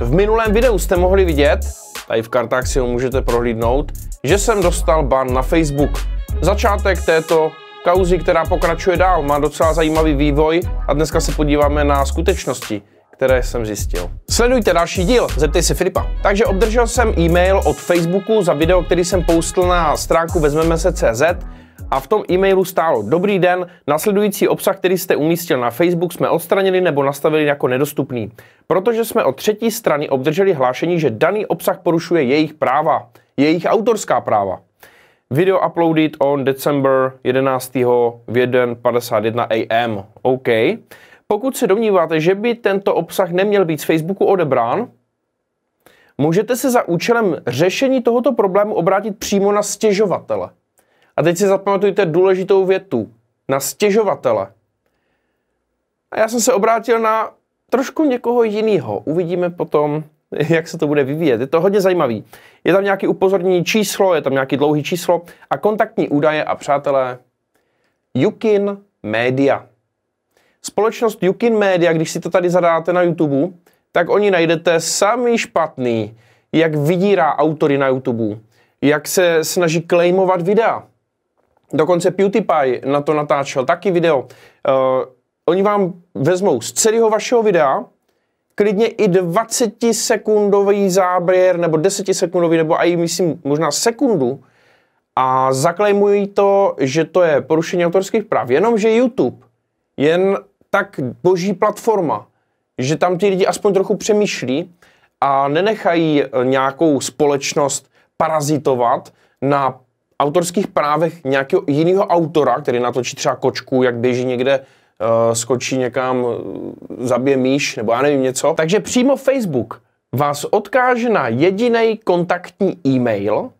V minulém videu jste mohli vidět, tady v kartách si ho můžete prohlídnout, že jsem dostal ban na Facebook. Začátek této kauzy, která pokračuje dál, má docela zajímavý vývoj a dneska se podíváme na skutečnosti, které jsem zjistil. Sledujte další díl, zeptej se Filipa. Takže obdržel jsem e-mail od Facebooku za video, který jsem postl na stránku vezmeme se.cz, a v tom e-mailu stálo Dobrý den, nasledující obsah, který jste umístil na Facebook, jsme odstranili nebo nastavili jako nedostupný, protože jsme od třetí strany obdrželi hlášení, že daný obsah porušuje jejich práva, jejich autorská práva. Video uploaded on December 11. v 1.51 AM. OK. Pokud se domníváte, že by tento obsah neměl být z Facebooku odebrán, můžete se za účelem řešení tohoto problému obrátit přímo na stěžovatele. A teď si zapamatujte důležitou větu. Na stěžovatele. A já jsem se obrátil na trošku někoho jiného. Uvidíme potom, jak se to bude vyvíjet. Je to hodně zajímavý. Je tam nějaký upozornění číslo, je tam nějaký dlouhý číslo a kontaktní údaje a přátelé. Yukin Media. Společnost Yukin Media, když si to tady zadáte na YouTube, tak oni najdete samý špatný, jak vydírá autory na YouTube, jak se snaží klejmovat videa, Dokonce PewDiePie na to natáčel taky video. Uh, oni vám vezmou z celého vašeho videa klidně i 20-sekundový záběr, nebo 10-sekundový, nebo i myslím možná sekundu a zaklejmují to, že to je porušení autorských práv. Jenomže YouTube jen tak boží platforma, že tam ti lidi aspoň trochu přemýšlí a nenechají nějakou společnost parazitovat na autorských právech nějakého jiného autora, který natočí třeba kočku, jak běží někde uh, skočí někam, eh, zabije míš, nebo já nevím něco. Takže přímo Facebook vás odkáže na jediný kontaktní e-mail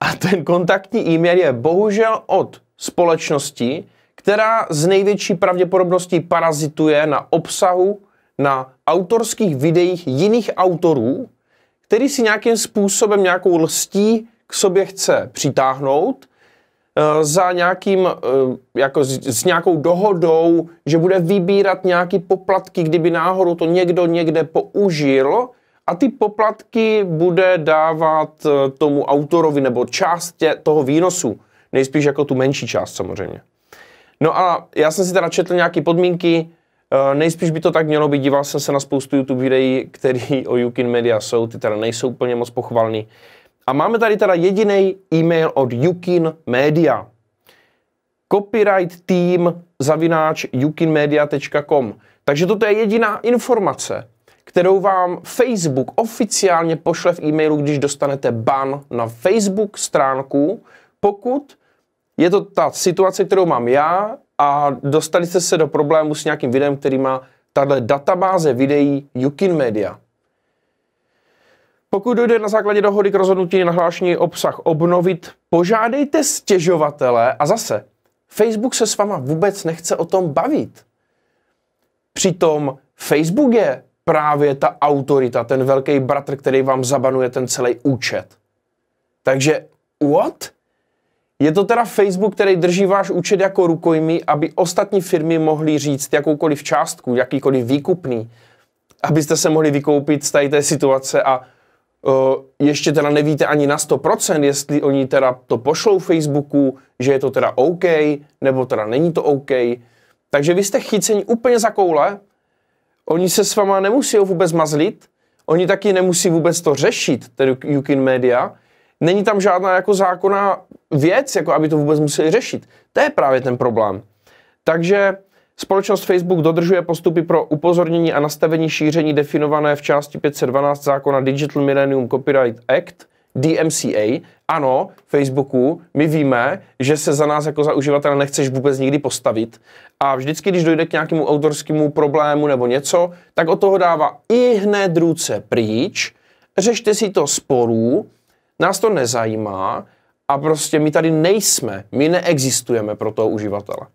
a ten kontaktní e-mail je bohužel od společnosti, která z největší pravděpodobností parazituje na obsahu, na autorských videích jiných autorů, který si nějakým způsobem, nějakou lstí k sobě chce přitáhnout eh, za nějakým, eh, jako s, nějakou dohodou, že bude vybírat nějaký poplatky, kdyby náhodou to někdo někde použil a ty poplatky bude dávat eh, tomu autorovi nebo část toho výnosu, nejspíš jako tu menší část samozřejmě. No a já jsem si teda četl nějaké podmínky, nejspíš by to tak mělo být, díval jsem se na spoustu YouTube videí, které o Yukin Media jsou, ty teda nejsou úplně moc pochvalný. A máme tady teda jediný e-mail od Yukin Media. Copyright team zavináč yukinmedia.com. Takže toto je jediná informace, kterou vám Facebook oficiálně pošle v e-mailu, když dostanete ban na Facebook stránku, pokud je to ta situace, kterou mám já a dostali jste se do problému s nějakým videem, který má tahle databáze videí Yukin Media. Pokud dojde na základě dohody k rozhodnutí nahlášení obsah obnovit, požádejte stěžovatele a zase, Facebook se s váma vůbec nechce o tom bavit. Přitom Facebook je právě ta autorita, ten velký bratr, který vám zabanuje ten celý účet. Takže what? Je to teda Facebook, který drží váš účet jako rukojmí, aby ostatní firmy mohly říct jakoukoliv částku, jakýkoliv výkupný, abyste se mohli vykoupit z tady té situace a ještě teda nevíte ani na 100%, jestli oni teda to pošlou Facebooku, že je to teda OK, nebo teda není to OK. Takže vy jste chyceni úplně za koule, oni se s váma nemusí vůbec mazlit, oni taky nemusí vůbec to řešit, tedy Yukin Media. Není tam žádná jako zákonná věc, jako aby to vůbec museli řešit. To je právě ten problém. Takže Společnost Facebook dodržuje postupy pro upozornění a nastavení šíření definované v části 512 zákona Digital Millennium Copyright Act, DMCA. Ano, Facebooku, my víme, že se za nás jako za uživatele nechceš vůbec nikdy postavit. A vždycky, když dojde k nějakému autorskému problému nebo něco, tak od toho dává i hned ruce pryč, řešte si to sporů, nás to nezajímá a prostě my tady nejsme, my neexistujeme pro toho uživatele.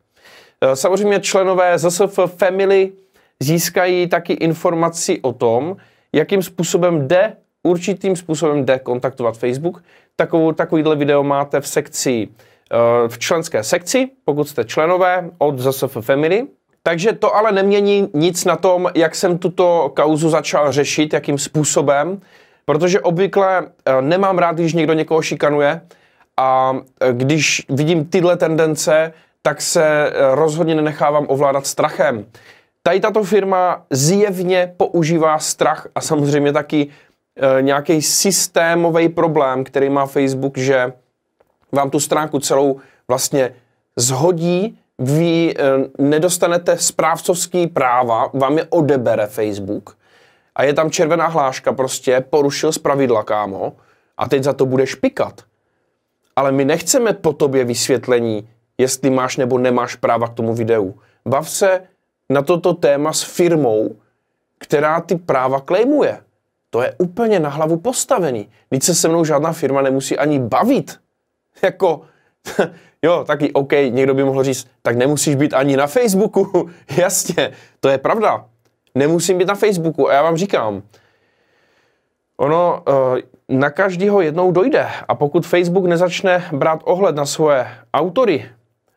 Eh, samozřejmě členové ZSF Family získají taky informaci o tom, jakým způsobem jde, určitým způsobem jde kontaktovat Facebook. Takovou, takovýhle video máte v sekci, eh, v členské sekci, pokud jste členové od ZSF Family. Takže to ale nemění nic na tom, jak jsem tuto kauzu začal řešit, jakým způsobem, protože obvykle eh, nemám rád, když někdo někoho šikanuje a když vidím tyhle tendence, tak se eh, rozhodně nenechávám ovládat strachem. Tady tato firma zjevně používá strach a samozřejmě taky e, nějaký systémový problém, který má Facebook, že vám tu stránku celou vlastně zhodí, vy e, nedostanete správcovský práva, vám je odebere Facebook a je tam červená hláška prostě, porušil z pravidla, kámo, a teď za to budeš pikat. Ale my nechceme po tobě vysvětlení, jestli máš nebo nemáš práva k tomu videu. Bav se na toto téma s firmou, která ty práva klejmuje. To je úplně na hlavu postavený. Nic se se mnou žádná firma nemusí ani bavit. Jako, jo, taky OK, někdo by mohl říct, tak nemusíš být ani na Facebooku. Jasně, to je pravda. Nemusím být na Facebooku a já vám říkám, ono eh, na každého jednou dojde a pokud Facebook nezačne brát ohled na svoje autory,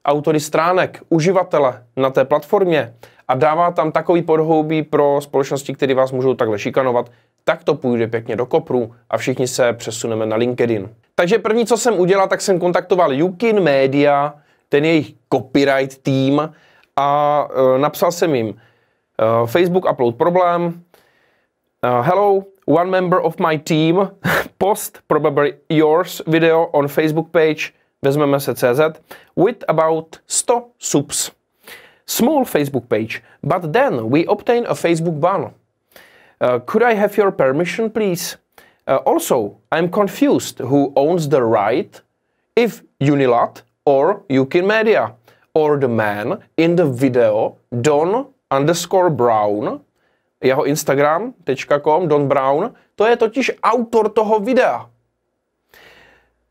autory stránek, uživatele na té platformě a dává tam takový podhoubí pro společnosti, které vás můžou takhle šikanovat, tak to půjde pěkně do kopru a všichni se přesuneme na LinkedIn. Takže první, co jsem udělal, tak jsem kontaktoval Yukin Media, ten jejich copyright tým a e, napsal jsem jim e, Facebook upload problém, e, hello, one member of my team post probably yours video on Facebook page vezmeme se CZ, with about 100 subs. Small Facebook page, but then we obtain a Facebook ban. Uh, could I have your permission, please? Uh, also, I'm confused who owns the right if Unilat or Yukin Media or the man in the video Don underscore Brown, jeho instagram.com Don Brown, to je totiž autor toho videa.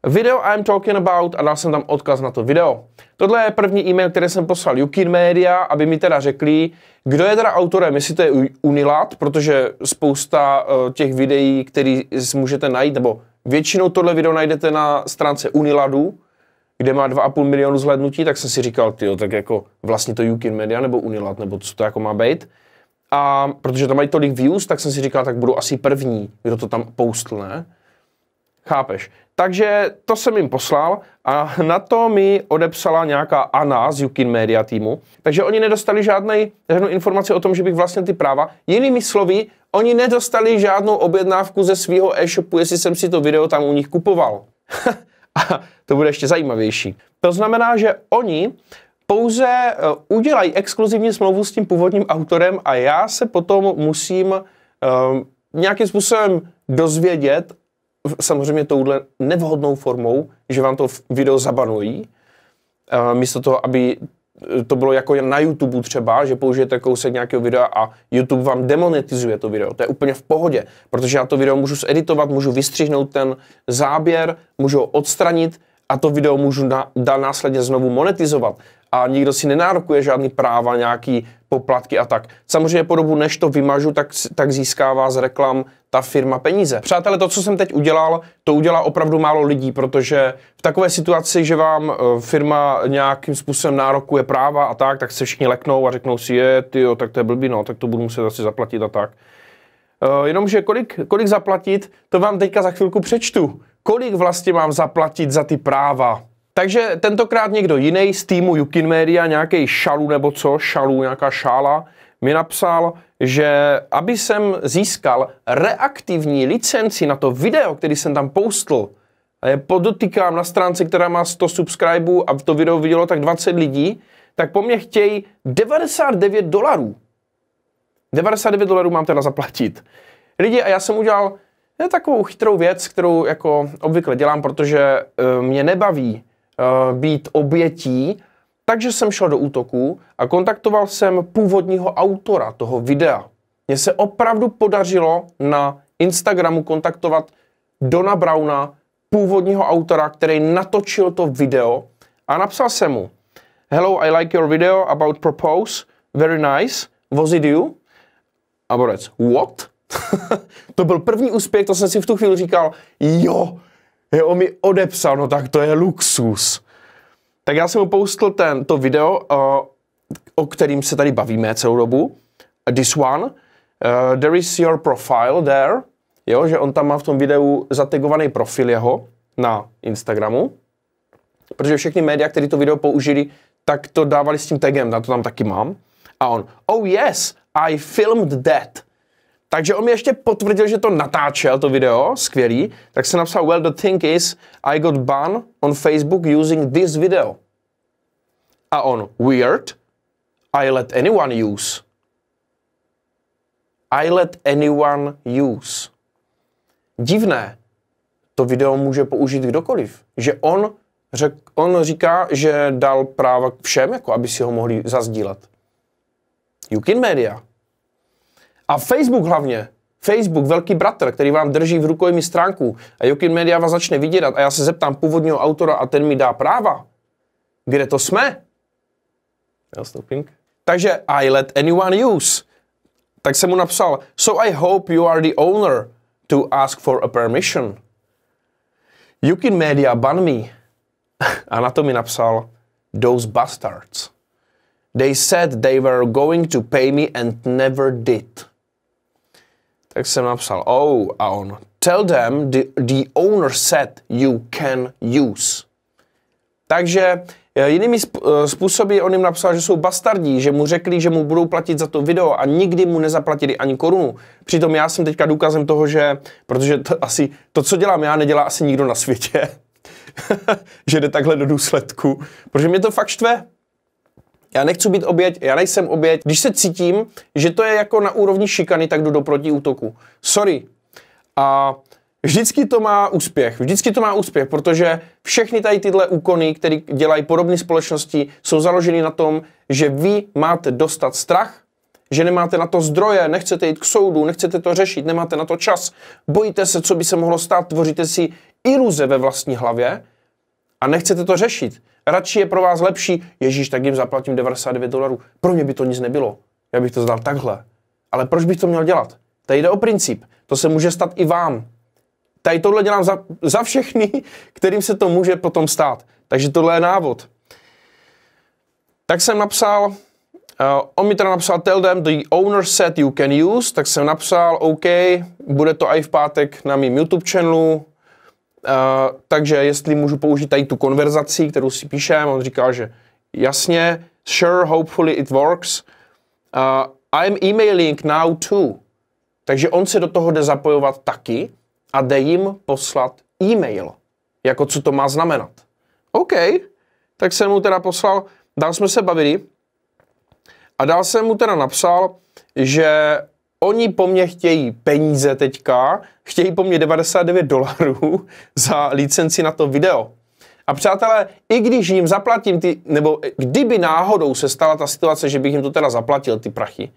Video I'm talking about a dal jsem tam odkaz na to video. Tohle je první e-mail, který jsem poslal Yukin Media, aby mi teda řekli, kdo je teda autorem, jestli to je Unilat, protože spousta uh, těch videí, který můžete najít, nebo většinou tohle video najdete na stránce Uniladu, kde má 2,5 milionu zhlédnutí, tak jsem si říkal, ty, tak jako vlastně to Yukin Media nebo Unilat, nebo co to jako má být. A protože tam mají tolik views, tak jsem si říkal, tak budu asi první, kdo to tam postl, ne? Chápeš? Takže to jsem jim poslal a na to mi odepsala nějaká Anna z Yukin Media týmu. Takže oni nedostali žádnej, žádnou informaci o tom, že bych vlastně ty práva. Jinými slovy, oni nedostali žádnou objednávku ze svého e-shopu, jestli jsem si to video tam u nich kupoval. a to bude ještě zajímavější. To znamená, že oni pouze eh, udělají exkluzivní smlouvu s tím původním autorem a já se potom musím um, nějakým způsobem dozvědět samozřejmě touhle nevhodnou formou, že vám to video zabanují, místo toho, aby e, to bylo jako na YouTube třeba, že použijete kousek nějakého videa a YouTube vám demonetizuje to video. To je úplně v pohodě, protože já to video můžu zeditovat, můžu vystřihnout ten záběr, můžu ho odstranit a to video můžu na, dá následně znovu monetizovat. A nikdo si nenárokuje žádný práva nějaký poplatky a tak. Samozřejmě po dobu, než to vymažu, tak, tak získává z reklam ta firma peníze. Přátelé, to, co jsem teď udělal, to udělá opravdu málo lidí, protože v takové situaci, že vám e, firma nějakým způsobem nárokuje práva a tak, tak se všichni leknou a řeknou si, je, jo, tak to je blbý, no, tak to budu muset asi zaplatit a tak. E, jenomže kolik, kolik zaplatit, to vám teďka za chvilku přečtu. Kolik vlastně mám zaplatit za ty práva? Takže tentokrát někdo jiný z týmu Yukin Media, nějaký šalu nebo co, šalu, nějaká šála, mi napsal, že aby jsem získal reaktivní licenci na to video, který jsem tam postl, a je podotýkám na stránce, která má 100 subscribů a to video vidělo tak 20 lidí, tak po mně chtějí 99 dolarů. 99 dolarů mám teda zaplatit. Lidi, a já jsem udělal takovou chytrou věc, kterou jako obvykle dělám, protože eh, mě nebaví Eh, být obětí, takže jsem šel do útoku a kontaktoval jsem původního autora toho videa. Mně se opravdu podařilo na Instagramu kontaktovat Dona Brauna, původního autora, který natočil to video a napsal jsem mu Hello, I like your video about propose. Very nice. Was it you? A borec, what? to byl první úspěch, to jsem si v tu chvíli říkal, jo, Jo, on mi odepsal, no tak to je luxus. Tak já jsem mu postl ten, to video, eh, o kterým se tady bavíme celou dobu. This one. Uh, there is your profile there. Jo, že on tam má v tom videu zategovaný profil jeho na Instagramu. Protože všechny média, které to video použili, tak to dávali s tím tagem, na to tam taky mám. A on, oh yes, I filmed that. Takže on mi ještě potvrdil, že to natáčel, to video, skvělý, tak se napsal, well, the thing is, I got ban on Facebook using this video. A on, weird, I let anyone use. I let anyone use. Divné, to video může použít kdokoliv. Že on, řek, on říká, že dal práva všem, jako aby si ho mohli zazdílet. Yukin Media, a Facebook hlavně. Facebook, velký bratr, který vám drží v rukojmi stránku a Jokin Media vás začne vydírat a já se zeptám původního autora a ten mi dá práva. Kde to jsme? Takže I let anyone use. Tak jsem mu napsal, so I hope you are the owner to ask for a permission. Yukin Media ban me. A na to mi napsal, those bastards. They said they were going to pay me and never did tak jsem napsal oh a on tell them the, the owner said you can use. Takže eh, jinými eh, způsoby on jim napsal, že jsou bastardí, že mu řekli, že mu budou platit za to video a nikdy mu nezaplatili ani korunu. Přitom já jsem teďka důkazem toho, že, protože to, asi to, co dělám já, nedělá asi nikdo na světě, že jde takhle do důsledku, protože mě to fakt štve já nechci být oběť, já nejsem oběť. Když se cítím, že to je jako na úrovni šikany, tak jdu do protiútoku. Sorry. A vždycky to má úspěch, vždycky to má úspěch, protože všechny tady tyhle úkony, které dělají podobné společnosti, jsou založeny na tom, že vy máte dostat strach, že nemáte na to zdroje, nechcete jít k soudu, nechcete to řešit, nemáte na to čas, bojíte se, co by se mohlo stát, tvoříte si iluze ve vlastní hlavě a nechcete to řešit radši je pro vás lepší, Ježíš, tak jim zaplatím 99 dolarů. Pro mě by to nic nebylo. Já bych to zdal takhle. Ale proč bych to měl dělat? Tady jde o princip. To se může stát i vám. Tady tohle dělám za, za všechny, kterým se to může potom stát. Takže tohle je návod. Tak jsem napsal, uh, on mi teda napsal, tell them the owner said you can use, tak jsem napsal, OK, bude to i v pátek na mým YouTube channelu, Eh, takže jestli můžu použít tady tu konverzaci, kterou si píšem, on říká, že jasně, sure, hopefully it works. Uh, I'm emailing now too. Takže on se do toho jde zapojovat taky a jde jim poslat e-mail. Jako co to má znamenat. OK, tak jsem mu teda poslal, dál jsme se bavili a dál jsem mu teda napsal, že Oni po mně chtějí peníze teďka, chtějí po mně 99 dolarů za licenci na to video. A přátelé, i když jim zaplatím ty, nebo kdyby náhodou se stala ta situace, že bych jim to teda zaplatil, ty prachy,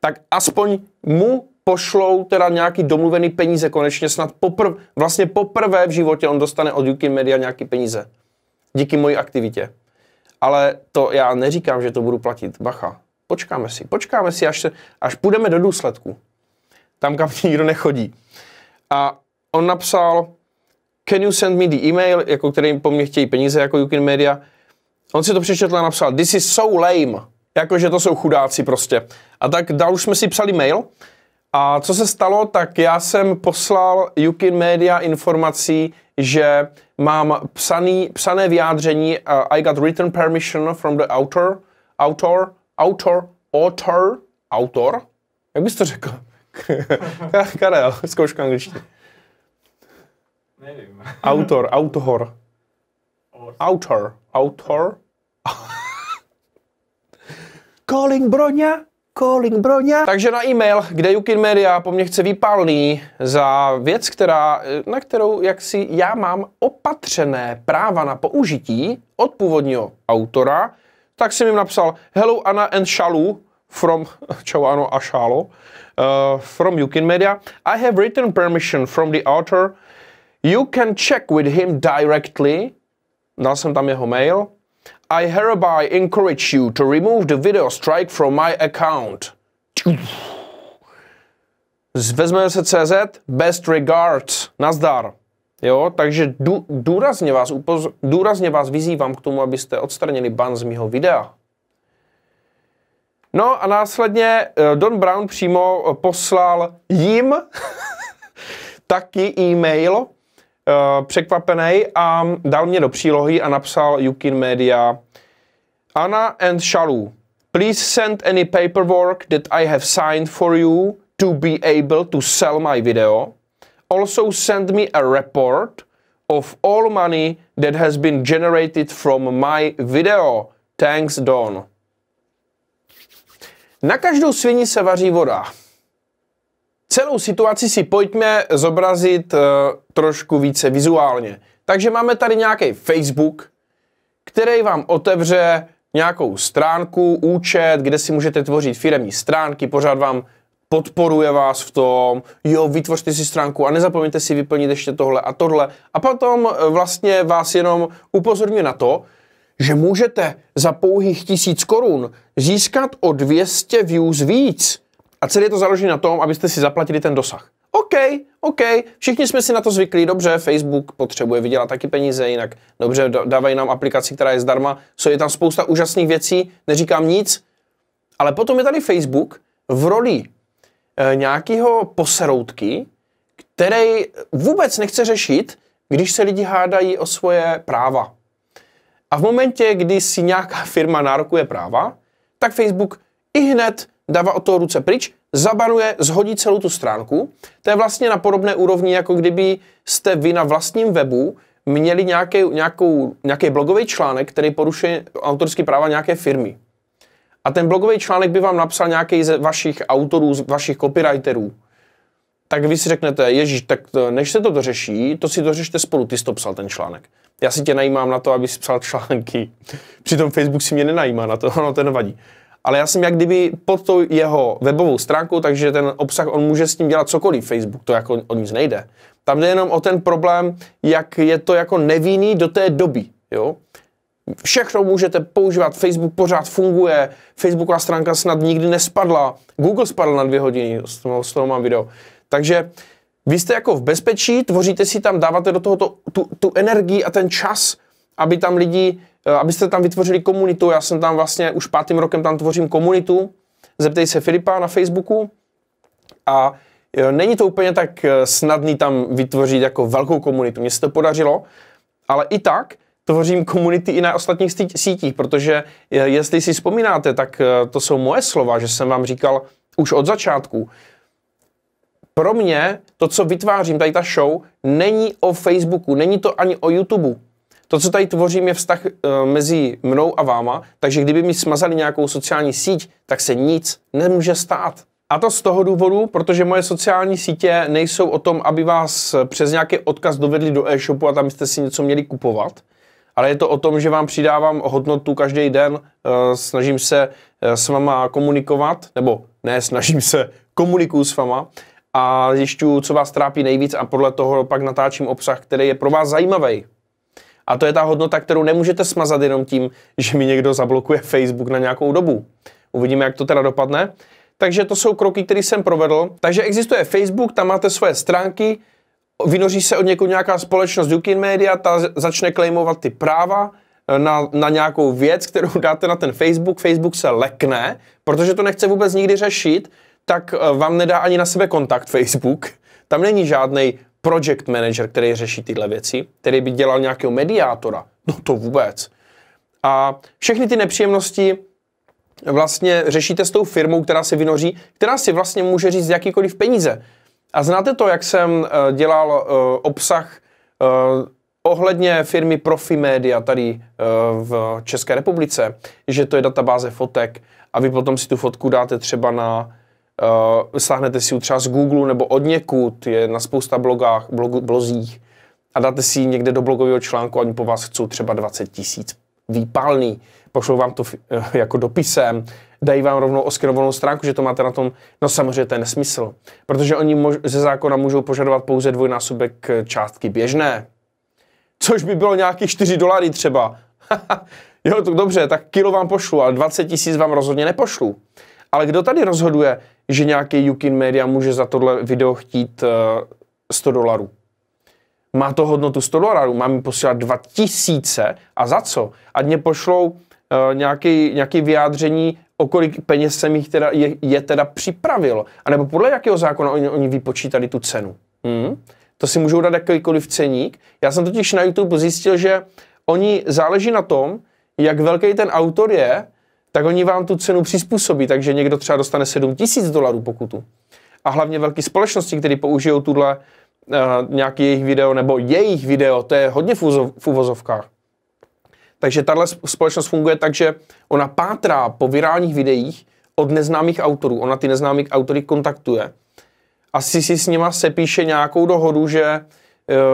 tak aspoň mu pošlou teda nějaký domluvený peníze konečně snad poprv, vlastně poprvé v životě on dostane od UK Media nějaký peníze. Díky mojí aktivitě. Ale to já neříkám, že to budu platit, bacha. Počkáme si, počkáme si, až, se, až půjdeme do důsledku. Tam, kam nikdo nechodí. A on napsal, can you send me the email, jako který po mně chtějí peníze, jako Yukin Media. On si to přečetl a napsal, this is so lame, jakože to jsou chudáci prostě. A tak dál už jsme si psali mail. A co se stalo, tak já jsem poslal Yukin Media informací, že mám psaný, psané vyjádření uh, I got written permission from the author, author autor, author, autor. Jak bys to řekl? Karel, zkouška angličtiny. Nevím. Autor, autor. Autor, autor. calling Broňa, calling Broňa. Takže na e-mail, kde Jukin Media po mně chce výpalný za věc, která, eh, na kterou jak si já mám opatřené práva na použití od původního autora, tak jsem jim napsal Hello Anna and Shalu from, čau ano a Shalo, uh, from Yukin Media. I have written permission from the author. You can check with him directly. Dal jsem tam jeho mail. I hereby encourage you to remove the video strike from my account. Vezmeme se CZ, best regards, nazdar. Jo, takže dů, důrazně, vás upoz, důrazně vás vyzývám k tomu, abyste odstranili ban z mého videa. No a následně eh, Don Brown přímo eh, poslal jim taky e-mail, eh, překvapený a dal mě do přílohy a napsal Yukin Media Anna and Shalu, please send any paperwork that I have signed for you to be able to sell my video also send me a report of all money that has been generated from my video. Thanks, Don. Na každou sviní se vaří voda. Celou situaci si pojďme zobrazit uh, trošku více vizuálně. Takže máme tady nějaký Facebook, který vám otevře nějakou stránku, účet, kde si můžete tvořit firemní stránky, pořád vám podporuje vás v tom, jo, vytvořte si stránku a nezapomeňte si vyplnit ještě tohle a tohle. A potom eh, vlastně vás jenom upozorňuje na to, že můžete za pouhých tisíc korun získat o 200 views víc. A celé je to založené na tom, abyste si zaplatili ten dosah. OK, OK, všichni jsme si na to zvyklí, dobře, Facebook potřebuje vydělat taky peníze, jinak dobře, dávají nám aplikaci, která je zdarma, co je tam spousta úžasných věcí, neříkám nic, ale potom je tady Facebook v roli Eh, nějakého poseroutky, který vůbec nechce řešit, když se lidi hádají o svoje práva. A v momentě, kdy si nějaká firma nárokuje práva, tak Facebook i hned dává o toho ruce pryč, zabanuje, zhodí celou tu stránku. To je vlastně na podobné úrovni, jako kdyby jste vy na vlastním webu měli nějaký, nějakou, nějaký blogový článek, který porušuje autorský práva nějaké firmy a ten blogový článek by vám napsal nějaký z vašich autorů, z vašich copywriterů, tak vy si řeknete, Ježíš, tak to, než se to dořeší, to si dořešte spolu, ty jsi to psal ten článek. Já si tě najímám na to, aby si psal články. Přitom Facebook si mě nenajímá na to, ono to nevadí. Ale já jsem jak kdyby pod tou jeho webovou stránkou, takže ten obsah, on může s tím dělat cokoliv Facebook, to jako o nic nejde. Tam jde jenom o ten problém, jak je to jako nevinný do té doby, jo. Všechno můžete používat, Facebook pořád funguje, Facebooková stránka snad nikdy nespadla, Google spadl na dvě hodiny, z toho, z toho mám video. Takže vy jste jako v bezpečí, tvoříte si tam, dáváte do toho to, tu, tu energii a ten čas, aby tam lidi, eh, abyste tam vytvořili komunitu. Já jsem tam vlastně už pátým rokem tam tvořím komunitu. Zeptej se Filipa na Facebooku. A eh, není to úplně tak eh, snadný tam vytvořit jako velkou komunitu. Mně se to podařilo, ale i tak tvořím komunity i na ostatních sítích, protože e, jestli si vzpomínáte, tak e, to jsou moje slova, že jsem vám říkal už od začátku. Pro mě to, co vytvářím, tady ta show, není o Facebooku, není to ani o YouTubeu. To, co tady tvořím, je vztah e, mezi mnou a váma, takže kdyby mi smazali nějakou sociální síť, tak se nic nemůže stát. A to z toho důvodu, protože moje sociální sítě nejsou o tom, aby vás přes nějaký odkaz dovedli do e-shopu a tam jste si něco měli kupovat, ale je to o tom, že vám přidávám hodnotu každý den, eh, snažím se eh, s váma komunikovat, nebo ne, snažím se, komunikuju s váma a zjišťuju, co vás trápí nejvíc a podle toho pak natáčím obsah, který je pro vás zajímavý. A to je ta hodnota, kterou nemůžete smazat jenom tím, že mi někdo zablokuje Facebook na nějakou dobu. Uvidíme, jak to teda dopadne. Takže to jsou kroky, které jsem provedl. Takže existuje Facebook, tam máte svoje stránky, vynoří se od někoho nějaká společnost Dukin Media, ta začne klejmovat ty práva eh, na, na nějakou věc, kterou dáte na ten Facebook, Facebook se lekne, protože to nechce vůbec nikdy řešit, tak eh, vám nedá ani na sebe kontakt Facebook. Tam není žádný project manager, který řeší tyhle věci, který by dělal nějakého mediátora. No to vůbec. A všechny ty nepříjemnosti vlastně řešíte s tou firmou, která se vynoří, která si vlastně může říct jakýkoliv peníze. A znáte to, jak jsem eh, dělal eh, obsah eh, ohledně firmy Profimedia tady v České republice, že to je databáze fotek a vy potom si tu fotku dáte třeba na Uh, stáhnete si ji třeba z Google nebo od někud, je na spousta blogách, blogu, blozích a dáte si ji někde do blogového článku a oni po vás chcou třeba 20 tisíc. Výpalný. Pošlou vám to uh, jako dopisem dají vám rovnou oskrovanou stránku, že to máte na tom, no samozřejmě to je nesmysl. Protože oni mož, ze zákona můžou požadovat pouze dvojnásobek eh, částky běžné, což by bylo nějakých 4 dolary třeba. jo, to dobře, tak kilo vám pošlu, ale 20 tisíc vám rozhodně nepošlu. Ale kdo tady rozhoduje, že nějaký Yukin Media může za tohle video chtít 100 eh, dolarů? Má to hodnotu 100 dolarů, mám mi posílat 2000 a za co? Ať mě pošlou uh, nějaký, nějaký vyjádření o kolik peněz jsem jich teda, je, je teda připravil, anebo podle jakého zákona oni, oni vypočítali tu cenu. Hmm? To si můžou dát jakýkoliv ceník. Já jsem totiž na YouTube zjistil, že oni záleží na tom, jak velký ten autor je, tak oni vám tu cenu přizpůsobí, takže někdo třeba dostane 7 tisíc dolarů pokutu. A hlavně velké společnosti, které použijou tuhle uh, nějaký jejich video, nebo jejich video, to je hodně v, v uvozovkách, takže tahle společnost funguje tak, že ona pátrá po virálních videích od neznámých autorů. Ona ty neznámých autory kontaktuje. Asi si s nima sepíše nějakou dohodu, že e,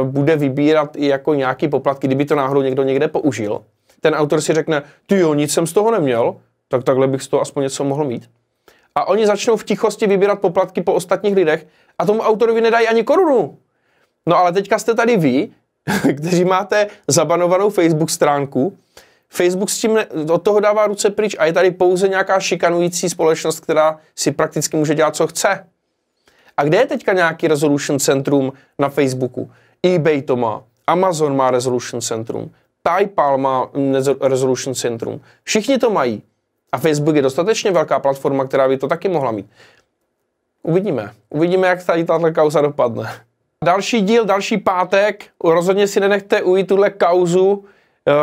bude vybírat i jako nějaký poplatky, kdyby to náhodou někdo někde použil. Ten autor si řekne, ty jo, nic jsem z toho neměl, tak takhle bych z toho aspoň něco mohl mít. A oni začnou v tichosti vybírat poplatky po ostatních lidech a tomu autorovi nedají ani korunu. No ale teďka jste tady vy, kteří máte zabanovanou Facebook stránku, Facebook s tím ne, od toho dává ruce pryč a je tady pouze nějaká šikanující společnost, která si prakticky může dělat, co chce. A kde je teďka nějaký resolution centrum na Facebooku? eBay to má, Amazon má resolution centrum, PayPal má resolution centrum. Všichni to mají. A Facebook je dostatečně velká platforma, která by to taky mohla mít. Uvidíme. Uvidíme, jak tady tato kauza dopadne. Další díl, další pátek. Rozhodně si nenechte ujít tuhle kauzu.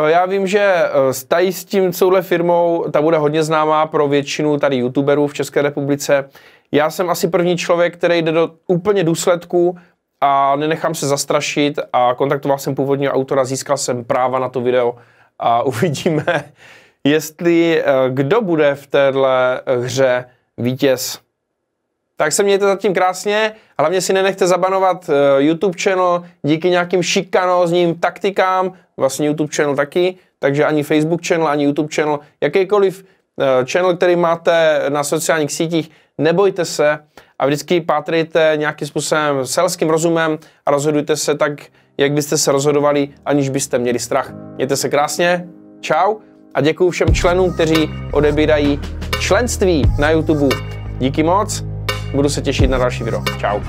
Eh, já vím, že eh, stají s tím celou firmou, ta bude hodně známá pro většinu tady youtuberů v České republice. Já jsem asi první člověk, který jde do úplně důsledku a nenechám se zastrašit a kontaktoval jsem původního autora, získal jsem práva na to video a uvidíme, jestli eh, kdo bude v téhle hře vítěz. Tak se mějte zatím krásně. Hlavně si nenechte zabanovat eh, YouTube channel díky nějakým šikanózním taktikám, vlastně YouTube channel taky, takže ani Facebook channel, ani YouTube channel, jakýkoliv eh, channel, který máte na sociálních sítích, nebojte se a vždycky pátrejte nějakým způsobem selským rozumem a rozhodujte se tak, jak byste se rozhodovali, aniž byste měli strach. Mějte se krásně, čau a děkuji všem členům, kteří odebírají členství na YouTube. Díky moc Budu se těšit na další video. Čau.